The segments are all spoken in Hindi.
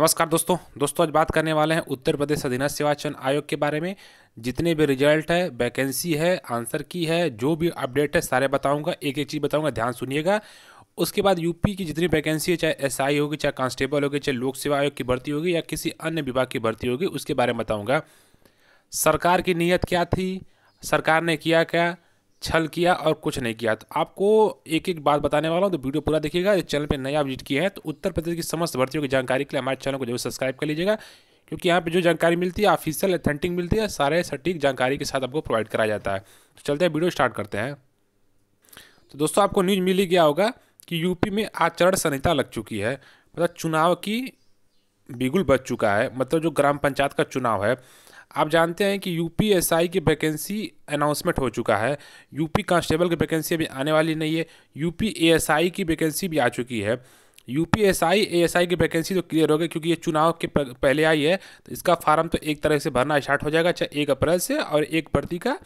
नमस्कार दोस्तों दोस्तों आज बात करने वाले हैं उत्तर प्रदेश अधीनस्थ सेवा चयन आयोग के बारे में जितने भी रिजल्ट है वैकेंसी है आंसर की है जो भी अपडेट है सारे बताऊंगा एक एक चीज़ बताऊंगा ध्यान सुनिएगा उसके बाद यूपी की जितनी वैकेंसी है चाहे एसआई होगी चाहे कांस्टेबल होगी चाहे लोक सेवा आयोग की भर्ती होगी या किसी अन्य विभाग की भर्ती होगी उसके बारे में बताऊँगा सरकार की नीयत क्या थी सरकार ने किया क्या छल किया और कुछ नहीं किया तो आपको एक एक बात बताने वाला हूँ तो वीडियो पूरा देखिएगा इस चैनल पर नया विजिट किया है तो उत्तर प्रदेश की समस्त भर्तियों की जानकारी के लिए हमारे चैनल को जरूर सब्सक्राइब कर लीजिएगा क्योंकि यहाँ पे जो जानकारी मिलती है ऑफिशियल अथेंटिक मिलती है सारे सटीक जानकारी के साथ आपको प्रोवाइड कराया जाता है तो चलते हैं वीडियो स्टार्ट करते हैं तो दोस्तों आपको न्यूज मिल ही गया होगा कि यूपी में आचरण संहिता लग चुकी है मतलब चुनाव की बिगुल बच चुका है मतलब जो ग्राम पंचायत का चुनाव है आप जानते हैं कि यू आई की वैकेंसी अनाउंसमेंट हो चुका है यूपी कांस्टेबल की वैकेंसी अभी आने वाली नहीं है एस आई की वैकेंसी भी आ चुकी है यू एस आई की वैकेंसी तो क्लियर हो गई क्योंकि ये चुनाव के पहले आई है तो इसका फार्म तो एक तरह से भरना स्टार्ट हो जाएगा चाहे एक अप्रैल से और एक भर्ती का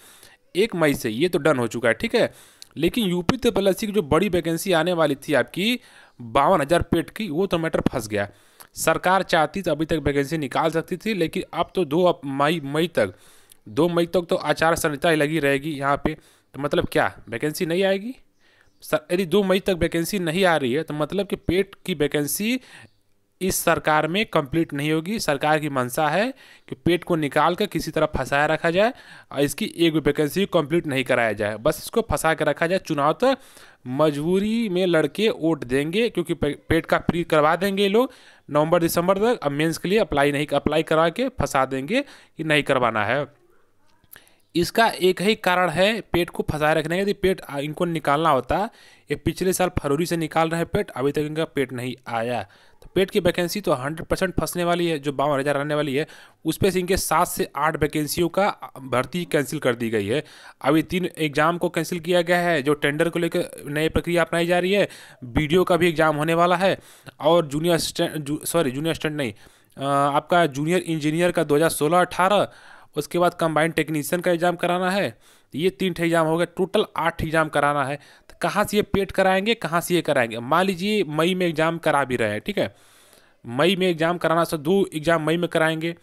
एक मई से ये तो डन हो चुका है ठीक है लेकिन यूपी ट्रिपल एस की जो बड़ी वैकेंसी आने वाली थी आपकी बावन हज़ार पेट की वो तो मैटर फंस गया सरकार चाहती तो अभी तक वैकेंसी निकाल सकती थी लेकिन अब तो दो मई मई तक दो मई तक तो आचार संहिता ही लगी रहेगी यहाँ पे तो मतलब क्या वैकेंसी नहीं आएगी सर यदि दो मई तक वैकेंसी नहीं आ रही है तो मतलब कि पेट की वैकेंसी इस सरकार में कंप्लीट नहीं होगी सरकार की मंशा है कि पेट को निकाल कर किसी तरह फंसाया रखा जाए और इसकी एक भी वैकेंसी कंप्लीट नहीं कराया जाए बस इसको फंसा के रखा जाए चुनाव तक तो मजबूरी में लड़के वोट देंगे क्योंकि पेट का फ्री करवा देंगे लोग नवंबर दिसंबर तक अब मेन्स के लिए अप्लाई नहीं अप्लाई करा के फंसा देंगे कि नहीं करवाना है इसका एक ही कारण है पेट को फंसाए रखने का यदि पेट इनको निकालना होता ये पिछले साल फरवरी से निकाल रहे हैं पेट अभी तक इनका पेट नहीं आया तो पेट की वैकेंसी तो हंड्रेड परसेंट फंसने वाली है जो बावन हज़ार रहने वाली है उस पर से इनके सात से आठ वैकेंसियों का भर्ती कैंसिल कर दी गई है अभी तीन एग्ज़ाम को कैंसिल किया गया है जो टेंडर को लेकर नई प्रक्रिया अपनाई जा रही है बी का भी एग्ज़ाम होने वाला है और junior assistant sorry junior assistant नहीं आपका जूनियर इंजीनियर का दो हज़ार उसके बाद कंबाइंड टेक्नीशियन का एग्ज़ाम कराना है ये तीन एग्ज़ाम हो गए टोटल आठ एग्ज़ाम कराना है कहाँ से ये पेट कराएंगे कहाँ से ये कराएंगे मान लीजिए मई में एग्ज़ाम करा भी रहे हैं ठीक है मई में एग्ज़ाम कराना सर दो एग्ज़ाम मई में कराएंगे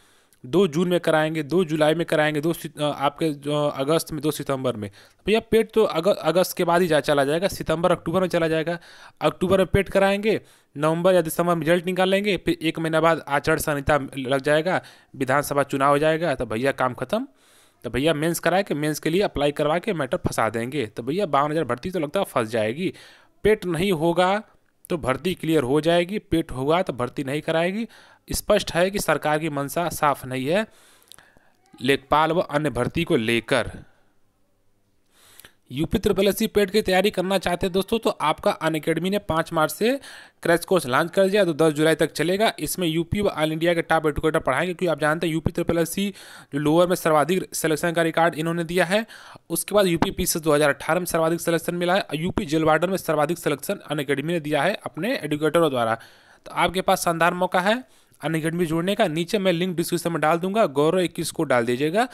दो जून में कराएंगे दो जुलाई में कराएंगे दो आपके अगस्त में दो सितंबर में भैया तो पेट तो अगस्त अगस्त के बाद ही जा चला जाएगा सितंबर अक्टूबर में चला जाएगा अक्टूबर में पेट कराएंगे नवंबर या दिसंबर में रिजल्ट निकाल लेंगे फिर एक महीना बाद आचार संहिता लग जाएगा विधानसभा चुनाव हो जाएगा तो भैया काम खत्म तो भैया मेंस कराए कि मेंस के लिए अप्लाई करवा के मैटर फंसा देंगे तो भैया बावन हज़ार भर्ती तो लगता है फंस जाएगी पेट नहीं होगा तो भर्ती क्लियर हो जाएगी पेट होगा तो भर्ती नहीं कराएगी स्पष्ट है कि सरकार की मंशा साफ नहीं है लेखपाल व अन्य भर्ती को लेकर यूपी ट्रिपल पेड की तैयारी करना चाहते हैं दोस्तों तो आपका अन अकेडमी ने पाँच मार्च से क्रैश कोर्स लॉन्च कर दिया तो 10 जुलाई तक चलेगा इसमें यूपी व ऑल इंडिया के टॉप एडुकेटर पढ़ाएंगे क्योंकि आप जानते हैं यूपी ट्रिपल जो लोअर में सर्वाधिक सिलेक्शन का रिकॉर्ड इन्होंने दिया है उसके बाद यूपी पी से दो में सर्वाधिक सिलेक्शन मिला है यूपी जेल वार्डन में सर्वाधिक सिलेक्शन अन अकेडमी ने दिया है अपने एडुकेटरों द्वारा तो आपके पास शानदार मौका है अन अकेडमी जोड़ने का नीचे मैं लिंक डिस्क्रिप्शन में डाल दूंगा गौरव इक्कीस को डाल दीजिएगा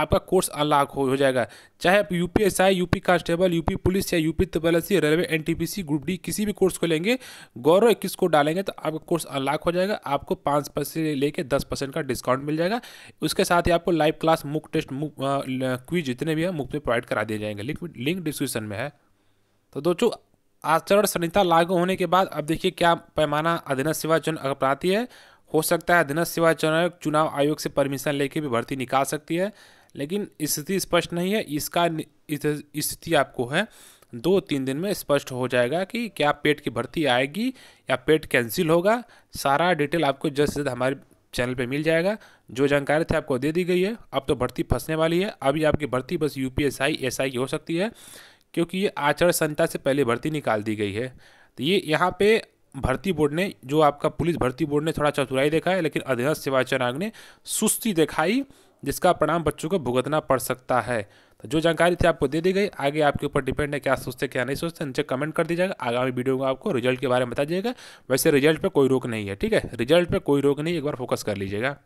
आपका कोर्स अनलॉक हो, हो जाएगा चाहे आप U P S I U P constable U P police या U P railway N T P C group D किसी भी कोर्स को लेंगे गौरव इक्कीस को डालेंगे तो आपका कोर्स अनलॉक हो जाएगा आपको पाँच से लेकर दस परसेंट का डिस्काउंट मिल जाएगा उसके साथ ही आपको live class mock test mock quiz जितने भी हैं मुफ्त में प्रोवाइड करा दिए जाएंगे लिंक डिस्क्रिप्शन में है तो दोस्तों आचरण संहिता लागू होने के बाद अब देखिए क्या पैमाना अधीन सेवा चुन अपनाती है हो सकता है अधीनस्थ सेवा चयन चुनाव आयोग से परमिशन लेके भी भर्ती निकाल सकती है लेकिन स्थिति स्पष्ट नहीं है इसका स्थिति आपको है दो तीन दिन में स्पष्ट हो जाएगा कि क्या पेट की भर्ती आएगी या पेट कैंसिल होगा सारा डिटेल आपको जल्द से जल्द हमारे चैनल पे मिल जाएगा जो जानकारी थी आपको दे दी गई है अब तो भर्ती फंसने वाली है अभी आपकी भर्ती बस U P S I S I की हो सकती है क्योंकि ये आचार संहिता से पहले भर्ती निकाल दी गई है तो ये यहाँ पे भर्ती बोर्ड ने जो आपका पुलिस भर्ती बोर्ड ने थोड़ा चतुराई देखा है लेकिन सेवा सेवाचयन आयोग ने सुस्ती दिखाई जिसका परिणाम बच्चों को भुगतना पड़ सकता है तो जो जानकारी थी आपको दे दी गई आगे आपके ऊपर डिपेंड है क्या सोचते क्या नहीं सोचते नीचे कमेंट कर दीजिएगा आगामी वीडियो में आपको रिजल्ट के बारे में बता दीजिएगा वैसे रिजल्ट पर कोई रोक नहीं है ठीक है रिजल्ट पर कोई रोक नहीं एक बार फोकस कर लीजिएगा